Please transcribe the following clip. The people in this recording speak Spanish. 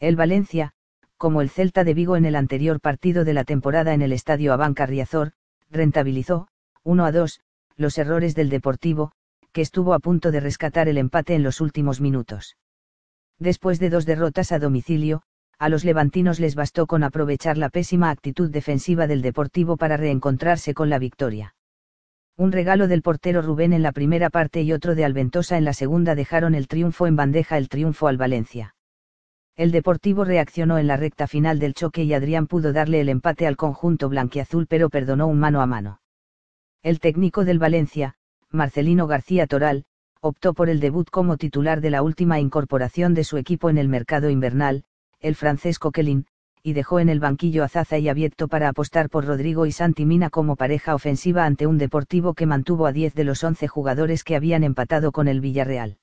El Valencia, como el Celta de Vigo en el anterior partido de la temporada en el Estadio Abanca Riazor, rentabilizó, 1 a 2, los errores del Deportivo, que estuvo a punto de rescatar el empate en los últimos minutos. Después de dos derrotas a domicilio, a los levantinos les bastó con aprovechar la pésima actitud defensiva del Deportivo para reencontrarse con la victoria. Un regalo del portero Rubén en la primera parte y otro de Alventosa en la segunda dejaron el triunfo en bandeja el triunfo al Valencia. El Deportivo reaccionó en la recta final del choque y Adrián pudo darle el empate al conjunto blanquiazul pero perdonó un mano a mano. El técnico del Valencia, Marcelino García Toral, optó por el debut como titular de la última incorporación de su equipo en el mercado invernal, el francés Kelin, y dejó en el banquillo a Zaza y Abierto para apostar por Rodrigo y Santi Mina como pareja ofensiva ante un deportivo que mantuvo a 10 de los 11 jugadores que habían empatado con el Villarreal.